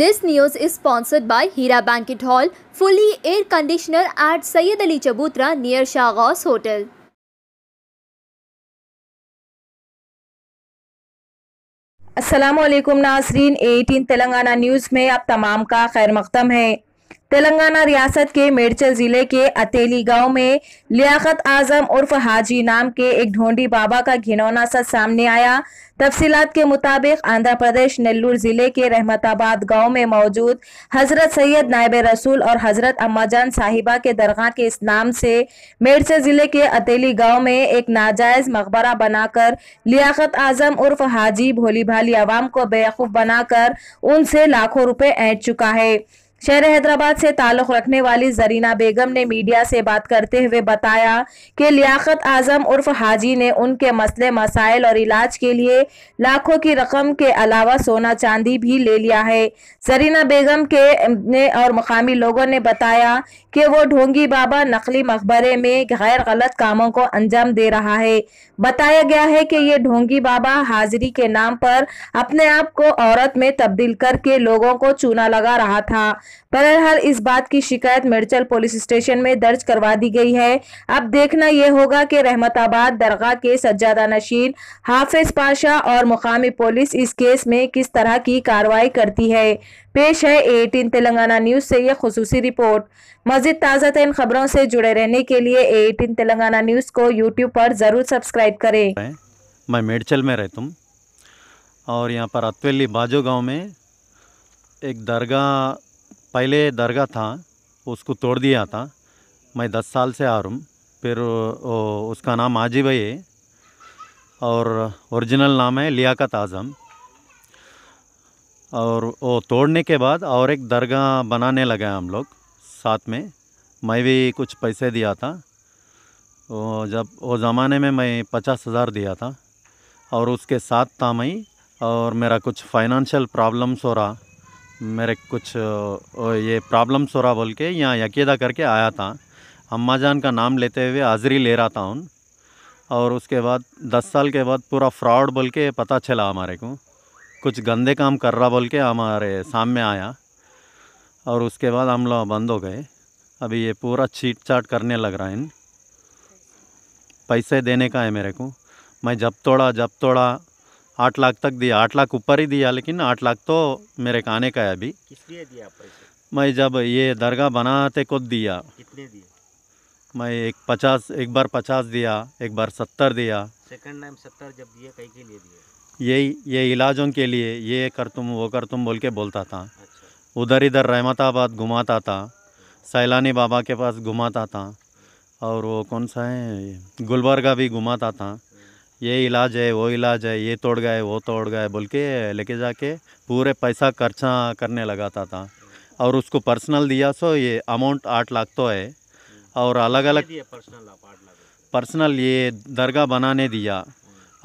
This news is sponsored by Heera banquet hall fully air conditioner at Syed Ali Chabutra near Shahgas hotel Aslam Nasreen eighteen Telangana news में आप तमाम का खैर मकदम है तेलंगाना रियासत के मेडचल जिले के अतेली गांव में लियाकत आजम उर्फ हाजी नाम के एक ढोंडी बाबा का घिनौना सच सामने आया तफसीलात के मुताबिक आंध्र प्रदेश नेल्लूर जिले के रहमताबाद गांव में मौजूद हजरत सैयद नायब रसूल और हजरत अम्माजान साहिबा के दरगाह के इस नाम से मेडचल जिले के अतेली गांव में एक नाजायज मकबरा बनाकर लियाकत आजम उर्फ हाजी भोली भाली आवाम को बेवकूफ बनाकर उनसे लाखों रुपए ऐंठ चुका है शहर हैदराबाद से ताल्लुक रखने वाली जरीना बेगम ने मीडिया से बात करते हुए बताया कि लियाकत आजम उर्फ हाजी ने उनके मसले मसाइल और इलाज के लिए लाखों की रकम के अलावा सोना चांदी भी ले लिया है जरीना बेगम के ने और मकामी लोगों ने बताया कि वो ढोंगी बाबा नकली मकबरे में गैर गलत कामों को अंजाम दे रहा है बताया गया है कि ये ढोंगी बाबा हाजिरी के नाम पर अपने आप को औरत में तब्दील करके लोगों को चूना लगा रहा था बहरहाल इस बात की शिकायत मेडचल पुलिस स्टेशन में दर्ज करवा दी गई है अब देखना यह होगा कि रहमताबाद दरगाह के सज्जादा नशीन हाफिज पाशा और मुकामी पुलिस इस केस में किस तरह की कार्रवाई करती है पेश है एटीन तेलंगाना न्यूज से यह खसूसी रिपोर्ट मजीद ताज़ा तन खबरों से जुड़े रहने के लिए एटीन तेलंगाना न्यूज़ को यूट्यूब पर ज़रूर सब्सक्राइब करें मैं मेडचल में रहता हूँ और यहाँ पर अतवेली बाजो गांव में एक दरगाह पहले दरगाह था उसको तोड़ दिया था मैं दस साल से आ रहा हूँ फिर उसका नाम आजी भाई है और ओरिजिनल नाम है लियाकत आज़म और वो तोड़ने के बाद और एक दरगाह बनाने लगे हम लोग साथ में मैं भी कुछ पैसे दिया था वो जब वो ज़माने में मैं पचास हज़ार दिया था और उसके साथ था मैं और मेरा कुछ फाइनेंशियल प्रॉब्लम्स हो रहा मेरे कुछ ये प्रॉब्लम्स हो रहा बोल के यहाँ यकीदा करके आया था अम्मा जान का नाम लेते हुए हाज़री ले रहा था उन और उसके बाद दस साल के बाद पूरा फ्रॉड बोल के पता चला हमारे को कुछ गंदे काम कर रहा बोल के हमारे सामने आया और उसके बाद हम लोग बंद हो गए अभी ये पूरा छीट चाट करने लग रहा है इन पैसे देने का है मेरे को मैं जब तोड़ा जब तोड़ा आठ लाख तक दिया आठ लाख ऊपर ही दिया लेकिन आठ लाख तो मेरे कहने का है अभी किस लिए दिया पैसे मैं जब ये दरगाह बनाते को दिया कितने दिए मैं एक पचास एक बार पचास दिया एक बार सत्तर दिया सेकंड टाइम सत्तर जब के लिए यही ये इलाजों के लिए ये कर तुम वो कर तुम बोल के बोलता था अच्छा। उधर इधर रहमताबाद घुमाता था सैलानी बाबा के पास घुमाता था और वो कौन सा है गुलबर्गा भी घुमाता था ये इलाज है वो इलाज है ये तोड़ गए वो तोड़ गए बोल के लेके जाके पूरे पैसा खर्चा करने लगाता था और उसको पर्सनल दिया सो ये अमाउंट आठ लाख तो है और अलग अलग पर्सनल ये दरगाह बनाने दिया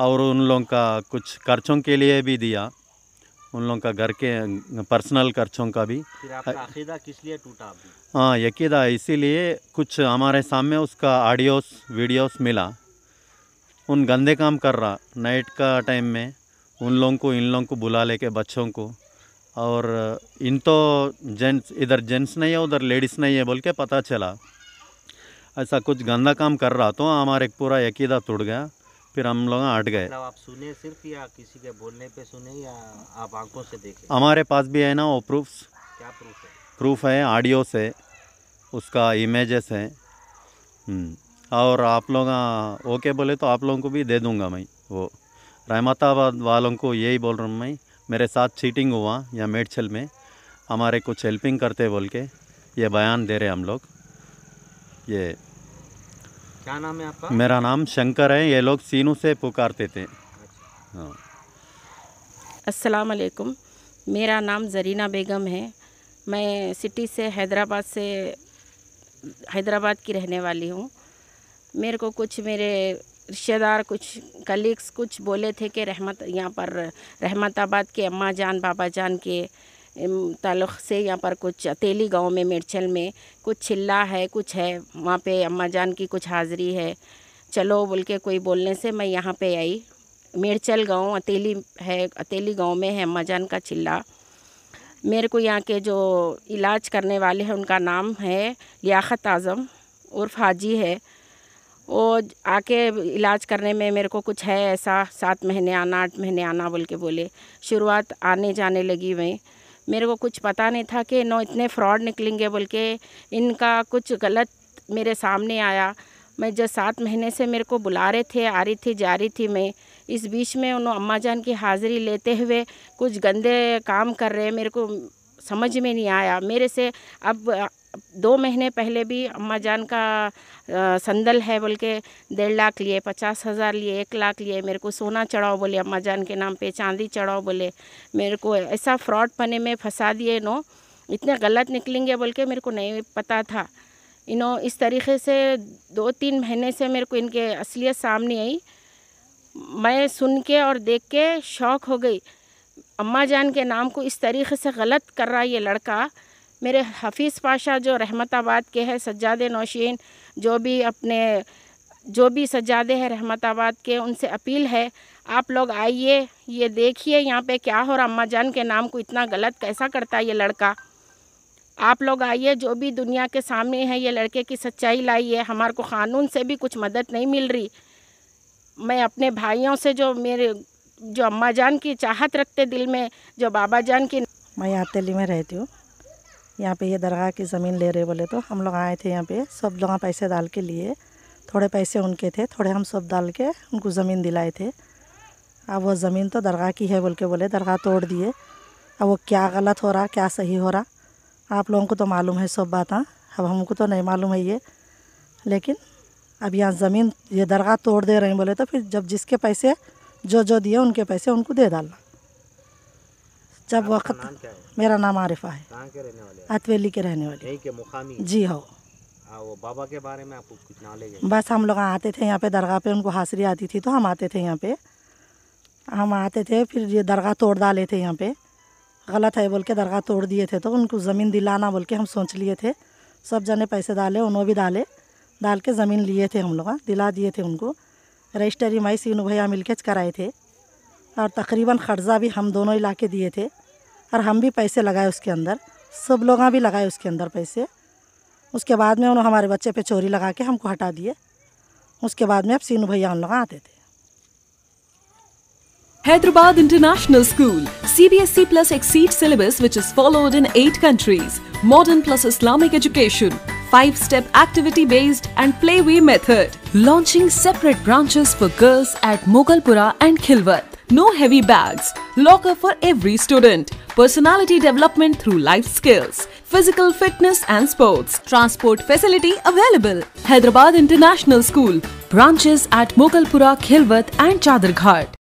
और उन लोगों का कुछ खर्चों के लिए भी दिया उन लोगों का घर के पर्सनल खर्चों का भी किस लिए टूटा हाँ यकीदा इसीलिए कुछ हमारे सामने उसका ऑडियोस वीडियोस मिला उन गंदे काम कर रहा नाइट का टाइम में उन लोगों को इन लोगों को बुला लेके बच्चों को और इन तो जेंट्स इधर जेंट्स नहीं है उधर लेडीज़ नहीं है बोल के पता चला ऐसा कुछ गंदा काम कर रहा तो हमारे पूरा यकीदा टूट गया फिर हम लोग हट गए मतलब आप सुने सिर्फ या किसी के बोलने पे सुने या आप आंखों से देखे हमारे पास भी है ना वो प्रूफ्स क्या प्रूफ है प्रूफ है ऑडियो से उसका इमेजेस है हम्म। और आप लोग हाँ, ओके बोले तो आप लोगों को भी दे दूँगा मैं वो रहमताबाद वालों को यही बोल रहा हूँ मैं मेरे साथ चीटिंग हुआ या मेडछल में हमारे कुछ हेल्पिंग करते बोल के ये बयान दे रहे हम लोग ये क्या नाम है आपका मेरा नाम शंकर है ये लोग सीनू से पुकारते थे हाँ वालेकुम मेरा नाम जरीना बेगम है मैं सिटी से हैदराबाद से हैदराबाद की रहने वाली हूँ मेरे को कुछ मेरे रिश्तेदार कुछ कलीग्स कुछ बोले थे कि रहमत यहाँ पर रहमताबाद के अम्मा जान बाबा जान के ताल्लुक़ से यहाँ पर कुछ अतीली गांव में मिर्चल में कुछ चिल्ला है कुछ है वहाँ पे अम्मा जान की कुछ हाजिरी है चलो बोल के कोई बोलने से मैं यहाँ पे आई मिर्चल गांव अतीली है अतीली गांव में है अम्मा जान का चिल्ला मेरे को यहाँ के जो इलाज करने वाले हैं उनका नाम है लियात आज़म उर्फ हाजी है वो आके इलाज करने में मेरे को कुछ है ऐसा सात महीने आना आठ महीने आना बोल के बोले शुरुआत आने जाने लगी वहीं मेरे को कुछ पता नहीं था कि नो इतने फ्रॉड निकलेंगे बोल के इनका कुछ गलत मेरे सामने आया मैं जब सात महीने से मेरे को बुला रहे थे आ रही थी जा रही थी मैं इस बीच में उन्होंने अम्मा जान की हाज़िरी लेते हुए कुछ गंदे काम कर रहे मेरे को समझ में नहीं आया मेरे से अब दो महीने पहले भी अम्मा जान का संदल है बोल के डेढ़ लाख लिए पचास हज़ार लिए एक लाख लिए मेरे को सोना चढ़ाओ बोले अम्मा जान के नाम पे चांदी चढ़ाओ बोले मेरे को ऐसा फ्रॉड पने में फंसा दिए नो इतने गलत निकलेंगे बोल के मेरे को नहीं पता था इनो इस तरीके से दो तीन महीने से मेरे को इनके असलियत सामने आई मैं सुन के और देख के शौक हो गई अम्मा जान के नाम को इस तरीके से गलत कर रहा है ये लड़का मेरे हफीज़ पाशा जो रहमताबाद के हैं सज्जाद नौशीन जो भी अपने जो भी सज्जादे हैं रहमताबाद के उनसे अपील है आप लोग आइए ये देखिए यहाँ पे क्या हो रहा अम्मा जान के नाम को इतना गलत कैसा करता है ये लड़का आप लोग आइए जो भी दुनिया के सामने है ये लड़के की सच्चाई लाइए हमारे को क़ानून से भी कुछ मदद नहीं मिल रही मैं अपने भाइयों से जो मेरे जो अम्मा जान की चाहत रखते दिल में जो बाबा जान की मैं यहाँ दिल्ली में रहती हूँ यहाँ पे ये दरगाह की ज़मीन ले रहे बोले तो हम लोग आए थे यहाँ पे सब लोग पैसे डाल के लिए थोड़े पैसे उनके थे थोड़े हम सब डाल के उनको ज़मीन दिलाए थे अब वो ज़मीन तो दरगाह की है बोल के बोले दरगाह तोड़ दिए अब वो क्या गलत हो रहा क्या सही हो रहा आप लोगों को तो मालूम है सब बात हाँ। अब हमको तो नहीं मालूम है ये लेकिन अब यहाँ ज़मीन ये दरगाह तोड़ दे रहे हैं बोले तो फिर जब जिसके पैसे जो जो दिए उनके पैसे उनको दे डालना जब वक्त मेरा नाम आरिफा है के रहने वाले अतवेली के रहने वाले के मुकामी जी हो हाँ। हाँ, वो बाबा के बारे में आपको कुछ बस हम लोग आते थे यहाँ पे दरगाह पे उनको हाजिरी आती थी तो हम आते थे यहाँ पे हम आते थे फिर ये दरगाह तोड़ डाले थे यहाँ पे गलत है बोल के दरगाह तोड़ दिए थे तो उनको ज़मीन दिलाना बोल के हम सोच लिए थे सब जने पैसे डाले उन्होंने भी डाले डाल के ज़मीन लिए थे हम लोग हाँ, दिला दिए थे उनको रजिस्टरी माई सीनू भैया मिल के कराए थे और तकरीबन खर्जा भी हम दोनों इलाके दिए थे और हम भी पैसे लगाए उसके अंदर सब लोग हाँ भी लगाए उसके अंदर पैसे उसके बाद में उन्होंने हमारे बच्चे पे चोरी लगा के हमको हटा दिए उसके बाद में अब सीनू भैया उन लोग आते थे Hyderabad international school C B S C plus exceed syllabus which is followed in eight countries modern plus Islamic education five step activity based and play way method launching separate branches for girls at Mogalpura and Khilwat no heavy bags locker for every student personality development through life skills, physical fitness and sports. Transport facility available. Hyderabad International School, branches at Mogalpura, Khilwat and Chadarghat.